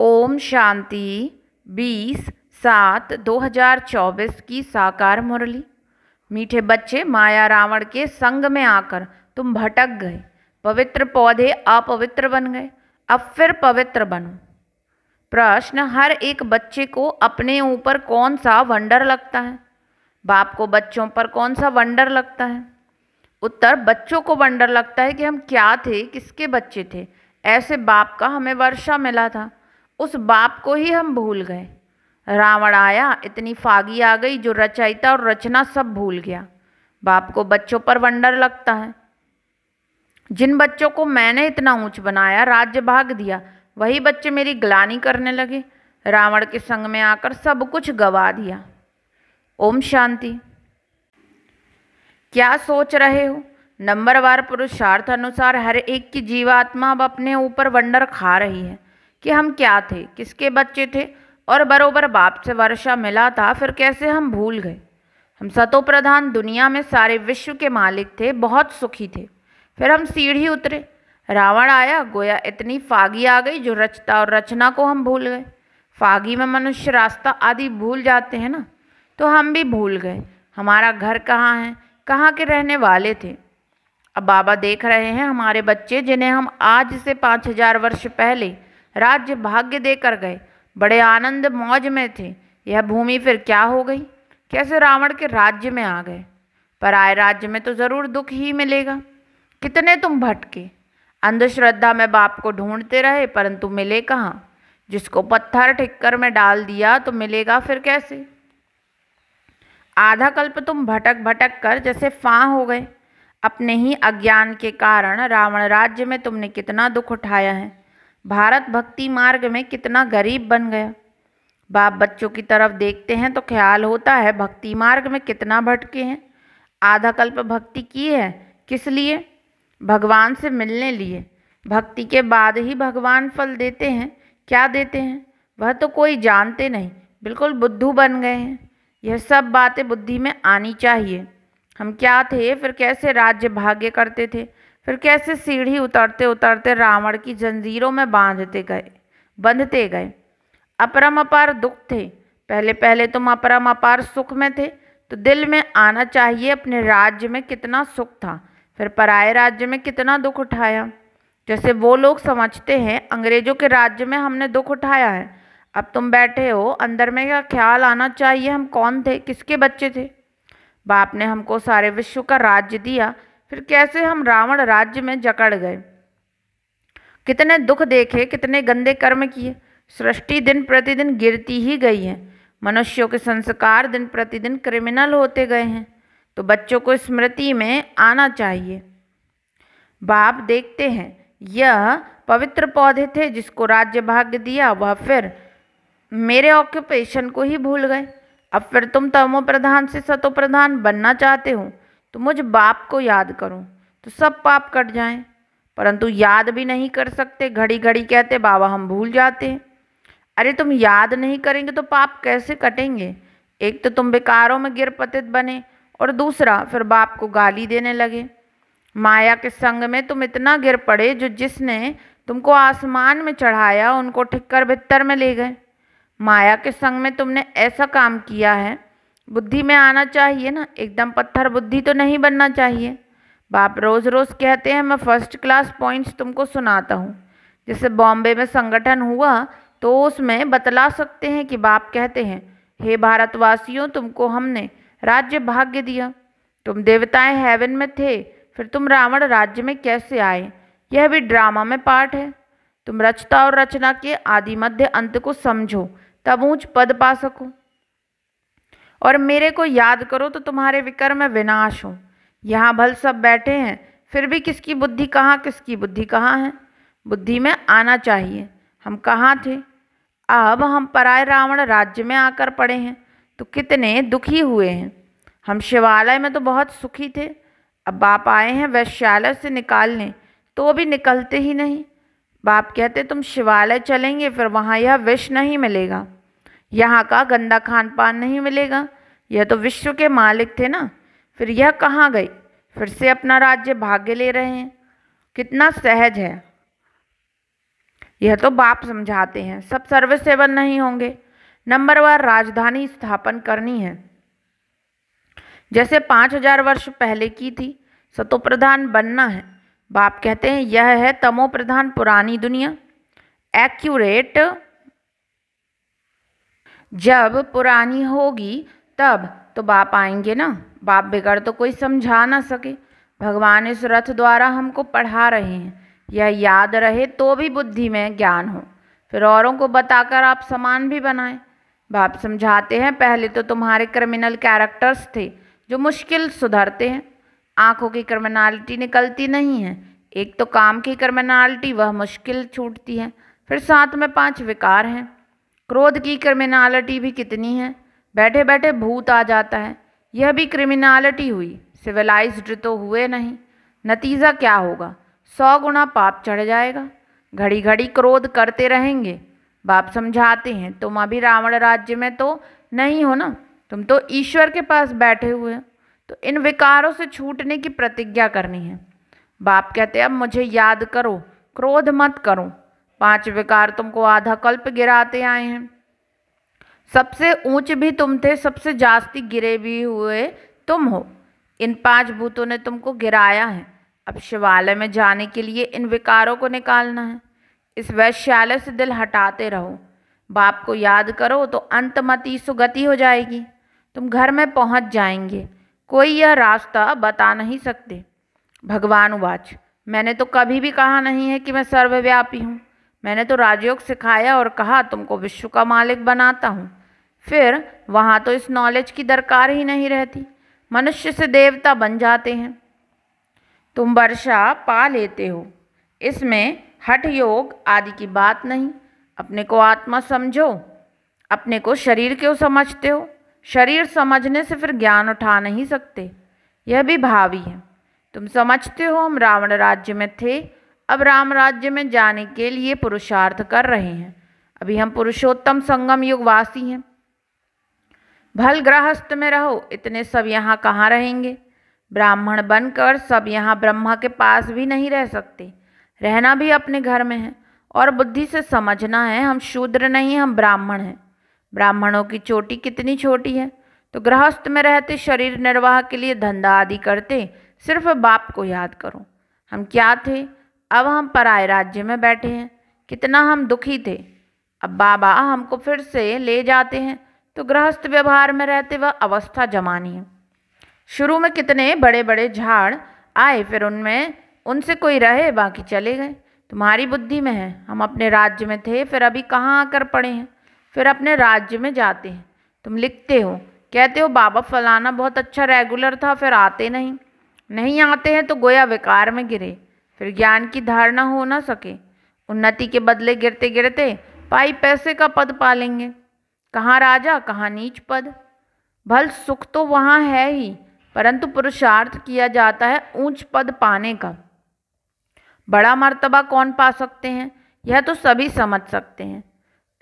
ओम शांति 20 सात 2024 की साकार मुरली मीठे बच्चे माया रावण के संग में आकर तुम भटक गए पवित्र पौधे अपवित्र बन गए अब फिर पवित्र बनो प्रश्न हर एक बच्चे को अपने ऊपर कौन सा वंडर लगता है बाप को बच्चों पर कौन सा वंडर लगता है उत्तर बच्चों को वंडर लगता है कि हम क्या थे किसके बच्चे थे ऐसे बाप का हमें वर्षा मिला था उस बाप को ही हम भूल गए रावण आया इतनी फागी आ गई जो रचयिता और रचना सब भूल गया बाप को बच्चों पर वंडर लगता है जिन बच्चों को मैंने इतना ऊंच बनाया राज्य भाग दिया वही बच्चे मेरी ग्लानी करने लगे रावण के संग में आकर सब कुछ गवा दिया ओम शांति क्या सोच रहे हो नंबरवार पुरुषार्थ अनुसार हर एक की जीवात्मा अब अपने ऊपर वंडर खा रही है कि हम क्या थे किसके बच्चे थे और बरोबर बाप से वर्षा मिला था फिर कैसे हम भूल गए हम सतो प्रधान दुनिया में सारे विश्व के मालिक थे बहुत सुखी थे फिर हम सीढ़ी उतरे रावण आया गोया इतनी फागी आ गई जो रचता और रचना को हम भूल गए फागी में मनुष्य रास्ता आदि भूल जाते हैं ना तो हम भी भूल गए हमारा घर कहाँ है कहाँ के रहने वाले थे अब बाबा देख रहे हैं हमारे बच्चे जिन्हें हम आज से पाँच हजार वर्ष पहले राज्य भाग्य देकर गए बड़े आनंद मौज में थे यह भूमि फिर क्या हो गई कैसे रावण के राज्य में आ गए पर आए राज्य में तो ज़रूर दुख ही मिलेगा कितने तुम भटके अंधश्रद्धा में बाप को ढूंढते रहे परंतु मिले कहाँ जिसको पत्थर ठिककर में डाल दिया तो मिलेगा फिर कैसे आधा कल्प तुम भटक भटक कर जैसे फां हो गए अपने ही अज्ञान के कारण रावण राज्य में तुमने कितना दुख उठाया है भारत भक्ति मार्ग में कितना गरीब बन गया बाप बच्चों की तरफ देखते हैं तो ख्याल होता है भक्ति मार्ग में कितना भटके हैं आधा कल्प भक्ति की है किस लिए भगवान से मिलने लिए भक्ति के बाद ही भगवान फल देते हैं क्या देते हैं वह तो कोई जानते नहीं बिल्कुल बुद्धू बन गए हैं यह सब बातें बुद्धि में आनी चाहिए हम क्या थे फिर कैसे राज्य भाग्य करते थे फिर कैसे सीढ़ी उतरते उतरते रावण की जंजीरों में बांधते गए बंधते गए अपरम अपार दुख थे पहले पहले तुम अपरम अपार सुख में थे तो दिल में आना चाहिए अपने राज्य में कितना सुख था फिर पराए राज्य में कितना दुख उठाया जैसे वो लोग समझते हैं अंग्रेजों के राज्य में हमने दुख उठाया है अब तुम बैठे हो अंदर में क्या ख्याल आना चाहिए हम कौन थे किसके बच्चे थे बाप ने हमको सारे विश्व का राज्य दिया फिर कैसे हम रावण राज्य में जकड़ गए कितने दुख देखे कितने गंदे कर्म किए सृष्टि दिन प्रतिदिन गिरती ही गई है मनुष्यों के संस्कार दिन प्रतिदिन क्रिमिनल होते गए हैं तो बच्चों को स्मृति में आना चाहिए बाप देखते हैं यह पवित्र पौधे थे जिसको राज्य भाग्य दिया वह फिर मेरे ऑक्यूपेशन को ही भूल गए अब फिर तुम तमो प्रधान से सतो प्रधान बनना चाहते हो तो मुझ बाप को याद करूं तो सब पाप कट जाएं परंतु याद भी नहीं कर सकते घड़ी घड़ी कहते बाबा हम भूल जाते अरे तुम याद नहीं करेंगे तो पाप कैसे कटेंगे एक तो तुम बेकारों में गिर पतित बने और दूसरा फिर बाप को गाली देने लगे माया के संग में तुम इतना गिर पड़े जो जिसने तुमको आसमान में चढ़ाया उनको ठिक्कर भित्तर में ले गए माया के संग में तुमने ऐसा काम किया है बुद्धि में आना चाहिए ना एकदम पत्थर बुद्धि तो नहीं बनना चाहिए बाप रोज़ रोज़ कहते हैं मैं फर्स्ट क्लास पॉइंट्स तुमको सुनाता हूँ जैसे बॉम्बे में संगठन हुआ तो उसमें बतला सकते हैं कि बाप कहते हैं हे भारतवासियों तुमको हमने राज्य भाग्य दिया तुम देवताएं हेवन में थे फिर तुम रावण राज्य में कैसे आए यह भी ड्रामा में पार्ट है तुम रचता और रचना के आदि मध्य अंत को समझो तब ऊंच पद पा सको और मेरे को याद करो तो तुम्हारे विकर में विनाश हूँ यहाँ भल सब बैठे हैं फिर भी किसकी बुद्धि कहाँ किसकी बुद्धि कहाँ है बुद्धि में आना चाहिए हम कहाँ थे अब हम पराय रावण राज्य में आकर पड़े हैं तो कितने दुखी हुए हैं हम शिवालय में तो बहुत सुखी थे अब बाप आए हैं वैश्यालय से निकालने तो भी निकलते ही नहीं बाप कहते तुम शिवालय चलेंगे फिर वहाँ यह विष नहीं मिलेगा यहाँ का गंदा खान पान नहीं मिलेगा यह तो विश्व के मालिक थे ना फिर यह कहाँ गई फिर से अपना राज्य भाग्य ले रहे हैं कितना सहज है यह तो बाप समझाते हैं सब सर्विस सेवन नहीं होंगे नंबर वन राजधानी स्थापन करनी है जैसे पाँच हजार वर्ष पहले की थी सतो प्रधान बनना है बाप कहते हैं यह है तमो प्रधान पुरानी दुनिया एक्यूरेट जब पुरानी होगी तब तो बाप आएंगे ना बाप बिगड़ तो कोई समझा ना सके भगवान इस रथ द्वारा हमको पढ़ा रहे हैं यह याद रहे तो भी बुद्धि में ज्ञान हो फिर औरों को बताकर आप समान भी बनाएं बाप समझाते हैं पहले तो तुम्हारे क्रिमिनल कैरेक्टर्स थे जो मुश्किल सुधरते हैं आँखों की क्रिमिनलिटी निकलती नहीं है एक तो काम की क्रिमिनलिटी वह मुश्किल छूटती है फिर साथ में पांच विकार हैं क्रोध की क्रिमिनालिटी भी कितनी है बैठे बैठे भूत आ जाता है यह भी क्रिमिनालिटी हुई सिविलाइज्ड तो हुए नहीं नतीजा क्या होगा सौ गुना पाप चढ़ जाएगा घड़ी घड़ी क्रोध करते रहेंगे बाप समझाते हैं तुम अभी रावण राज्य में तो नहीं हो ना तुम तो ईश्वर के पास बैठे हुए हो तो इन विकारों से छूटने की प्रतिज्ञा करनी है बाप कहते अब मुझे याद करो क्रोध मत करो पांच विकार तुमको आधा कल्प गिराते आए हैं सबसे ऊंच भी तुम थे सबसे जास्ती गिरे भी हुए तुम हो इन पांच भूतों ने तुमको गिराया है अब शिवालय में जाने के लिए इन विकारों को निकालना है इस वैश्यालय से दिल हटाते रहो बाप को याद करो तो अंतमति सुगति हो जाएगी तुम घर में पहुंच जाएंगे कोई यह रास्ता बता नहीं सकते भगवान वाच मैंने तो कभी भी कहा नहीं है कि मैं सर्वव्यापी हूँ मैंने तो राजयोग सिखाया और कहा तुमको विश्व का मालिक बनाता हूँ फिर वहाँ तो इस नॉलेज की दरकार ही नहीं रहती मनुष्य से देवता बन जाते हैं तुम वर्षा पा लेते हो इसमें हठ योग आदि की बात नहीं अपने को आत्मा समझो अपने को शरीर क्यों समझते हो शरीर समझने से फिर ज्ञान उठा नहीं सकते यह भी भावी है तुम समझते हो हम रावण राज्य में थे अब राम राज्य में जाने के लिए पुरुषार्थ कर रहे हैं अभी हम पुरुषोत्तम संगम युग वासी हैं भल गृहस्थ में रहो इतने सब यहाँ कहाँ रहेंगे ब्राह्मण बनकर सब यहाँ ब्रह्मा के पास भी नहीं रह सकते रहना भी अपने घर में है और बुद्धि से समझना है हम शूद्र नहीं हम ब्राह्मण हैं ब्राह्मणों की चोटी कितनी छोटी है तो गृहस्थ में रहते शरीर निर्वाह के लिए धंधा आदि करते सिर्फ बाप को याद करो हम क्या थे अब हम पराए राज्य में बैठे हैं कितना हम दुखी थे अब बाबा हमको फिर से ले जाते हैं तो गृहस्थ व्यवहार में रहते वह अवस्था जमानी है शुरू में कितने बड़े बड़े झाड़ आए फिर उनमें उनसे कोई रहे बाकी चले गए तुम्हारी बुद्धि में है हम अपने राज्य में थे फिर अभी कहाँ आकर पड़े हैं फिर अपने राज्य में जाते हैं तुम लिखते हो कहते हो बाबा फलाना बहुत अच्छा रेगुलर था फिर आते नहीं नहीं आते हैं तो गोया विकार में गिरे फिर ज्ञान की धारणा हो ना सके उन्नति के बदले गिरते गिरते पाई पैसे का पद पा लेंगे कहाँ राजा कहाँ नीच पद भल सुख तो वहाँ है ही परंतु पुरुषार्थ किया जाता है ऊंच पद पाने का बड़ा मर्तबा कौन पा सकते हैं यह तो सभी समझ सकते हैं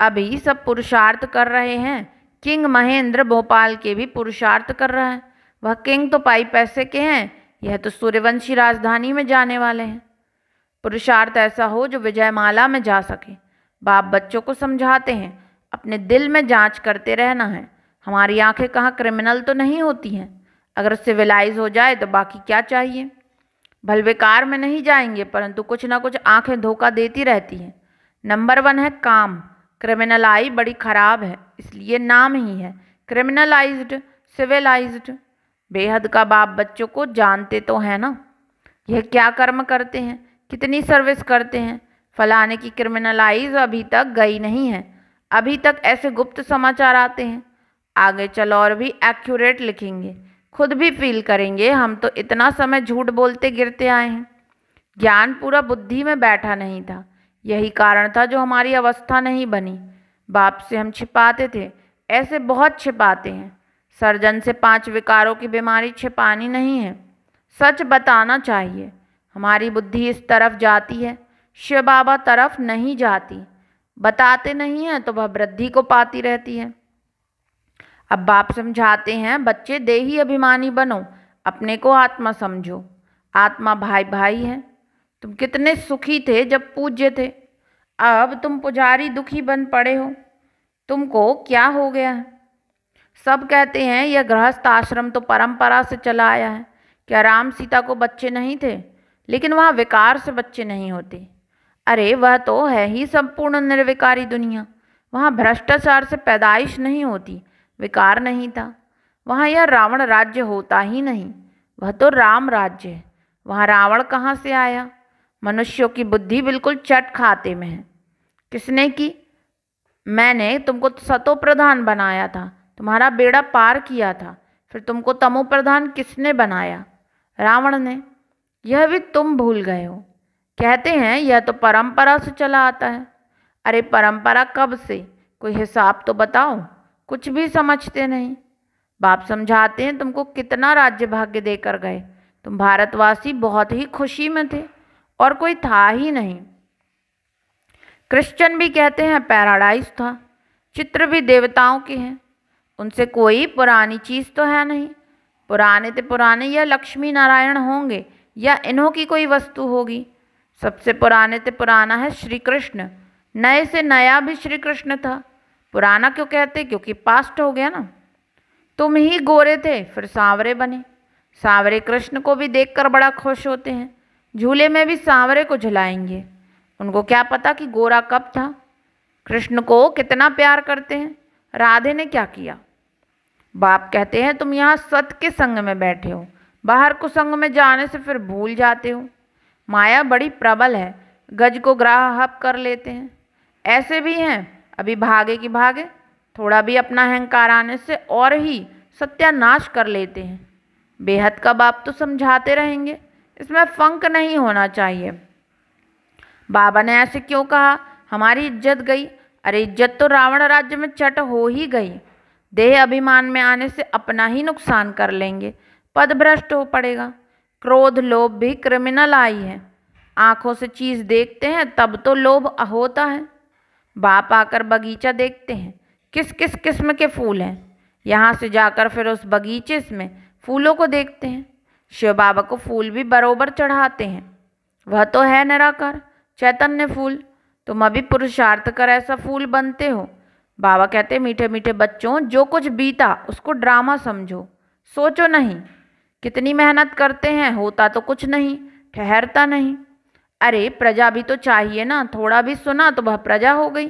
अभी सब पुरुषार्थ कर रहे हैं किंग महेंद्र भोपाल के भी पुरुषार्थ कर रहा है वह किंग तो पाई पैसे के हैं यह तो सूर्यवंशी राजधानी में जाने वाले हैं पुरुषार्थ ऐसा हो जो विजयमाला में जा सके बाप बच्चों को समझाते हैं अपने दिल में जांच करते रहना है हमारी आंखें कहाँ क्रिमिनल तो नहीं होती हैं अगर सिविलाइज हो जाए तो बाकी क्या चाहिए भलवेकार में नहीं जाएंगे परंतु कुछ ना कुछ आंखें धोखा देती रहती हैं नंबर वन है काम क्रिमिनलाई बड़ी ख़राब है इसलिए नाम ही है क्रिमिनलाइज्ड सिविलाइज्ड बेहद का बाप बच्चों को जानते तो हैं ना यह क्या कर्म करते हैं कितनी सर्विस करते हैं फलाने की क्रिमिनलाइज अभी तक गई नहीं है अभी तक ऐसे गुप्त समाचार आते हैं आगे चलो और भी एक्यूरेट लिखेंगे खुद भी फील करेंगे हम तो इतना समय झूठ बोलते गिरते आए हैं ज्ञान पूरा बुद्धि में बैठा नहीं था यही कारण था जो हमारी अवस्था नहीं बनी बाप से हम छिपाते थे ऐसे बहुत छिपाते हैं सर्जन से पांच विकारों की बीमारी छिपानी नहीं है सच बताना चाहिए हमारी बुद्धि इस तरफ जाती है शिव बाबा तरफ नहीं जाती बताते नहीं हैं तो वह वृद्धि को पाती रहती है अब बाप समझाते हैं बच्चे देही अभिमानी बनो अपने को आत्मा समझो आत्मा भाई भाई है तुम कितने सुखी थे जब पूज्य थे अब तुम पुजारी दुखी बन पड़े हो तुमको क्या हो गया है सब कहते हैं यह गृहस्थ आश्रम तो परंपरा से चला आया है क्या राम सीता को बच्चे नहीं थे लेकिन वहाँ विकार से बच्चे नहीं होते अरे वह तो है ही संपूर्ण निर्विकारी दुनिया वहाँ भ्रष्टाचार से पैदाइश नहीं होती विकार नहीं था वहाँ यह रावण राज्य होता ही नहीं वह तो राम राज्य है वहाँ रावण कहाँ से आया मनुष्यों की बुद्धि बिल्कुल चट खाते में है किसने की मैंने तुमको सतो प्रधान बनाया था तुम्हारा बेड़ा पार किया था फिर तुमको तमो प्रधान किसने बनाया रावण ने यह भी तुम भूल गए हो कहते हैं यह तो परंपरा से चला आता है अरे परंपरा कब से कोई हिसाब तो बताओ कुछ भी समझते नहीं बाप समझाते हैं तुमको कितना राज्य भाग्य देकर गए तुम भारतवासी बहुत ही खुशी में थे और कोई था ही नहीं क्रिश्चियन भी कहते हैं पैराडाइज था चित्र भी देवताओं के हैं उनसे कोई पुरानी चीज़ तो है नहीं पुराने तो पुराने यह लक्ष्मी नारायण होंगे या इन्हों की कोई वस्तु होगी सबसे पुराने से पुराना है श्री कृष्ण नए से नया भी श्री कृष्ण था पुराना क्यों कहते क्योंकि पास्ट हो गया ना तुम ही गोरे थे फिर सांवरे बने सांवरे कृष्ण को भी देखकर बड़ा खुश होते हैं झूले में भी सांवरे को झुलाएंगे उनको क्या पता कि गोरा कब था कृष्ण को कितना प्यार करते हैं राधे ने क्या किया बाप कहते हैं तुम यहाँ सत के संग में बैठे हो बाहर कुसंग में जाने से फिर भूल जाते हो माया बड़ी प्रबल है गज को ग्राह हप कर लेते हैं ऐसे भी हैं अभी भागे कि भागे थोड़ा भी अपना अहंकार आने से और ही सत्यानाश कर लेते हैं बेहद का बाप तो समझाते रहेंगे इसमें फंक नहीं होना चाहिए बाबा ने ऐसे क्यों कहा हमारी इज्जत गई अरे इज्जत तो रावण राज्य में चट हो ही गई देह अभिमान में आने से अपना ही नुकसान कर लेंगे पदभ्रष्ट हो पड़ेगा क्रोध लोभ भी क्रिमिनल आई है आँखों से चीज़ देखते हैं तब तो लोभ होता है बाप आकर बगीचा देखते हैं किस किस किस्म के फूल हैं यहाँ से जाकर फिर उस बगीचे में फूलों को देखते हैं शिव बाबा को फूल भी बरोबर चढ़ाते हैं वह तो है निराकर चैतन्य फूल तुम अभी पुरुषार्थ कर ऐसा फूल बनते हो बाबा कहते मीठे मीठे बच्चों जो कुछ बीता उसको ड्रामा समझो सोचो नहीं कितनी मेहनत करते हैं होता तो कुछ नहीं ठहरता नहीं अरे प्रजा भी तो चाहिए ना थोड़ा भी सुना तो वह प्रजा हो गई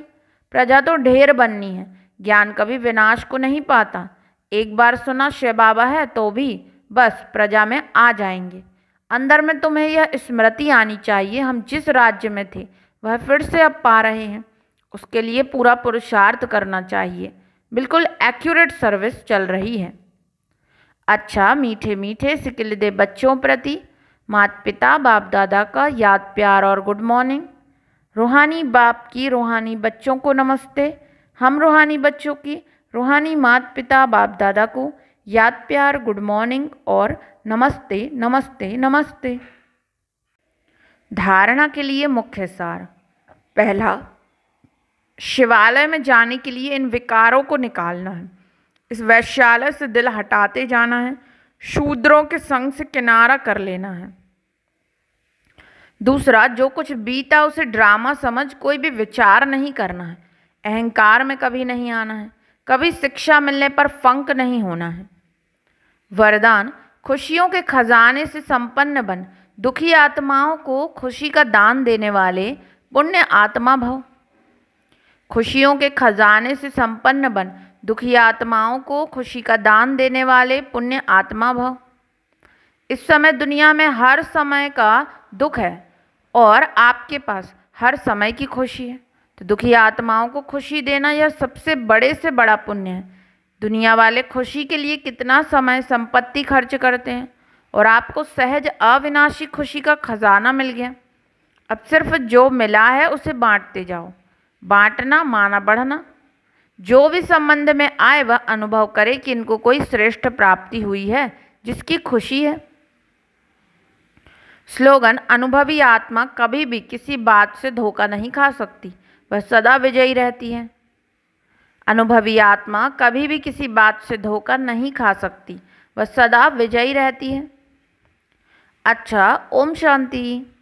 प्रजा तो ढेर बननी है ज्ञान कभी विनाश को नहीं पाता एक बार सुना शिव बाबा है तो भी बस प्रजा में आ जाएंगे अंदर में तुम्हें यह स्मृति आनी चाहिए हम जिस राज्य में थे वह फिर से अब पा रहे हैं उसके लिए पूरा पुरुषार्थ करना चाहिए बिल्कुल एक्यूरेट सर्विस चल रही है अच्छा मीठे मीठे सिकलदे बच्चों प्रति मात पिता बाप दादा का याद प्यार और गुड मॉर्निंग रूहानी बाप की रूहानी बच्चों को नमस्ते हम रूहानी बच्चों की रूहानी मात पिता बाप दादा को याद प्यार गुड मॉर्निंग और नमस्ते नमस्ते नमस्ते धारणा के लिए मुख्य सार पहला शिवालय में जाने के लिए इन विकारों को निकालना है इस वैश्यालय से दिल हटाते जाना है शूद्रों के संग से किनारा कर लेना है दूसरा जो कुछ बीता उसे ड्रामा समझ कोई भी विचार नहीं करना है अहंकार में कभी नहीं आना है कभी शिक्षा मिलने पर फंक नहीं होना है वरदान खुशियों के खजाने से संपन्न बन दुखी आत्माओं को खुशी का दान देने वाले पुण्य आत्मा भव खुशियों के खजाने से संपन्न बन दुखी आत्माओं को खुशी का दान देने वाले पुण्य आत्मा भव इस समय दुनिया में हर समय का दुख है और आपके पास हर समय की खुशी है तो दुखी आत्माओं को खुशी देना यह सबसे बड़े से बड़ा पुण्य है दुनिया वाले खुशी के लिए कितना समय संपत्ति खर्च करते हैं और आपको सहज अविनाशी खुशी का खजाना मिल गया अब सिर्फ जो मिला है उसे बांटते जाओ बांटना माना बढ़ना जो भी संबंध में आए वह अनुभव करे कि इनको कोई श्रेष्ठ प्राप्ति हुई है जिसकी खुशी है स्लोगन अनुभवी आत्मा कभी भी किसी बात से धोखा नहीं खा सकती वह सदा विजयी रहती है अनुभवी आत्मा कभी भी किसी बात से धोखा नहीं खा सकती वह सदा विजयी रहती है अच्छा ओम शांति